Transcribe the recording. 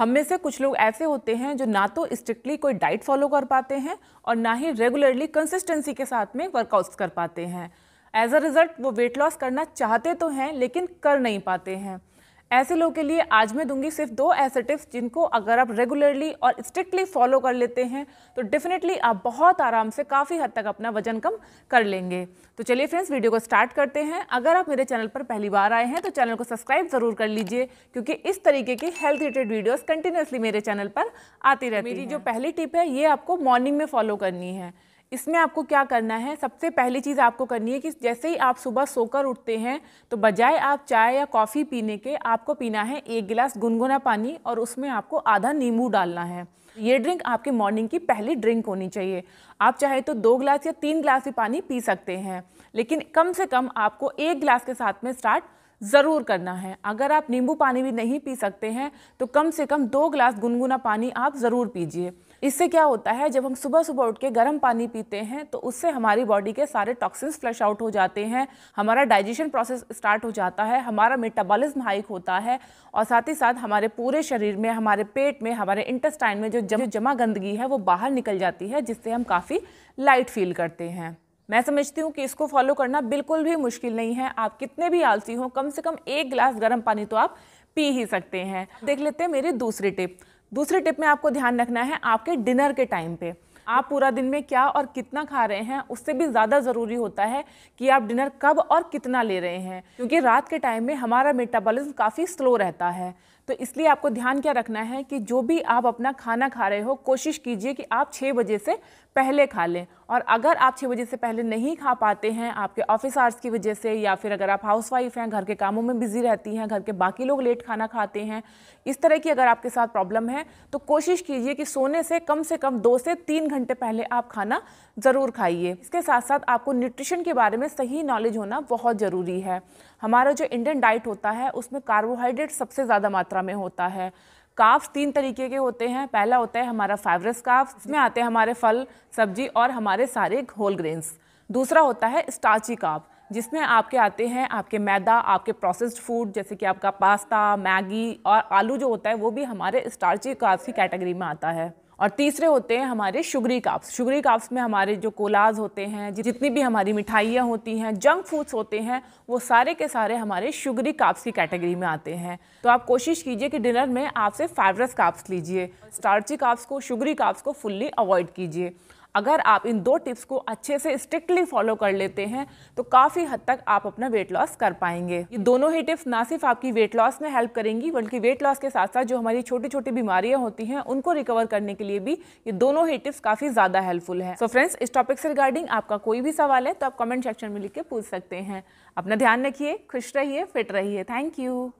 हम में से कुछ लोग ऐसे होते हैं जो ना तो स्ट्रिक्टली कोई डाइट फॉलो कर पाते हैं और ना ही रेगुलरली कंसिस्टेंसी के साथ में वर्कआउट्स कर पाते हैं एज अ रिज़ल्ट वो वेट लॉस करना चाहते तो हैं लेकिन कर नहीं पाते हैं ऐसे लोगों के लिए आज मैं दूंगी सिर्फ दो ऐसे टिप्स जिनको अगर आप रेगुलरली और स्ट्रिक्टली फॉलो कर लेते हैं तो डेफिनेटली आप बहुत आराम से काफ़ी हद तक अपना वजन कम कर लेंगे तो चलिए फ्रेंड्स वीडियो को स्टार्ट करते हैं अगर आप मेरे चैनल पर पहली बार आए हैं तो चैनल को सब्सक्राइब ज़रूर कर लीजिए क्योंकि इस तरीके की हेल्थ रिलेटेड वीडियोज़ कंटिन्यूसली मेरे चैनल पर आती रहती मेरी जो पहली टिप है ये आपको मॉर्निंग में फॉलो करनी है इसमें आपको क्या करना है सबसे पहली चीज़ आपको करनी है कि जैसे ही आप सुबह सोकर उठते हैं तो बजाय आप चाय या कॉफ़ी पीने के आपको पीना है एक गिलास गुनगुना पानी और उसमें आपको आधा नींबू डालना है ये ड्रिंक आपके मॉर्निंग की पहली ड्रिंक होनी चाहिए आप चाहे तो दो गिलास या तीन गिलास भी पानी पी सकते हैं लेकिन कम से कम आपको एक गिलास के साथ में स्टार्ट ज़रूर करना है अगर आप नींबू पानी भी नहीं पी सकते हैं तो कम से कम दो गिलास गुनगुना पानी आप ज़रूर पीजिए इससे क्या होता है जब हम सुबह सुबह उठ के गर्म पानी पीते हैं तो उससे हमारी बॉडी के सारे टॉक्सिन्स फ्लश आउट हो जाते हैं हमारा डाइजेशन प्रोसेस स्टार्ट हो जाता है हमारा मेटाबॉलिज्म हाइक होता है और साथ ही साथ हमारे पूरे शरीर में हमारे पेट में हमारे इंटेस्टाइन में जो जम, जमा गंदगी है वो बाहर निकल जाती है जिससे हम काफ़ी लाइट फील करते हैं मैं समझती हूँ कि इसको फॉलो करना बिल्कुल भी मुश्किल नहीं है आप कितने भी आलसी हों कम से कम एक गिलास गर्म पानी तो आप पी ही सकते हैं देख लेते हैं मेरी दूसरी टिप दूसरे टिप में आपको ध्यान रखना है आपके डिनर के टाइम पे आप पूरा दिन में क्या और कितना खा रहे हैं उससे भी ज़्यादा ज़रूरी होता है कि आप डिनर कब और कितना ले रहे हैं क्योंकि रात के टाइम में हमारा मेटाबॉलिज्म काफ़ी स्लो रहता है तो इसलिए आपको ध्यान क्या रखना है कि जो भी आप अपना खाना खा रहे हो कोशिश कीजिए कि आप छः बजे से पहले खा लें और अगर आप छः बजे से पहले नहीं खा पाते हैं आपके ऑफिस आर्स की वजह से या फिर अगर आप हाउस वाइफ हैं घर के कामों में बिजी रहती हैं घर के बाकी लोग लेट खाना खाते हैं इस तरह की अगर आपके साथ प्रॉब्लम है तो कोशिश कीजिए कि सोने से कम से कम दो से तीन घंटे पहले आप खाना ज़रूर खाइए इसके साथ साथ आपको न्यूट्रिशन के बारे में सही नॉलेज होना बहुत ज़रूरी है हमारा जो इंडियन डाइट होता है उसमें कार्बोहाइड्रेट सबसे ज़्यादा मात्रा मात्रा में होता है काफ्स तीन तरीके के होते हैं पहला होता है हमारा फाइवरस काफ्स इसमें आते हैं हमारे फल सब्जी और हमारे सारे होल ग्रेन्स दूसरा होता है स्टार्ची काफ जिसमें आपके आते हैं आपके मैदा आपके प्रोसेस्ड फूड जैसे कि आपका पास्ता मैगी और आलू जो होता है वो भी हमारे स्टार्ची काफ्स की कैटेगरी में आता है और तीसरे होते हैं हमारे शुगरी काप्स शुगरी काप्स में हमारे जो कोलाज होते हैं जितनी भी हमारी मिठाइयाँ होती हैं जंक फूड्स होते हैं वो सारे के सारे हमारे शुगरी काप्स की कैटेगरी में आते हैं तो आप कोशिश कीजिए कि डिनर में आपसे फाइबरस काप्स लीजिए स्टार्ची काप्स को शुगरी काप्स को फुल्ली अवॉइड कीजिए अगर आप इन दो टिप्स को अच्छे से स्ट्रिक्टली फॉलो कर लेते हैं तो काफ़ी हद तक आप अपना वेट लॉस कर पाएंगे ये दोनों ही टिप्स ना सिर्फ आपकी वेट लॉस में हेल्प करेंगी बल्कि वेट लॉस के साथ साथ जो हमारी छोटी छोटी बीमारियां होती हैं उनको रिकवर करने के लिए भी ये दोनों ही टिप्स काफ़ी ज़्यादा हेल्पफुल है सो so फ्रेंड्स इस टॉपिक से रिगार्डिंग आपका कोई भी सवाल है तो आप कमेंट सेक्शन में लिख के पूछ सकते हैं अपना ध्यान रखिए खुश रहिए फिट रहिए थैंक यू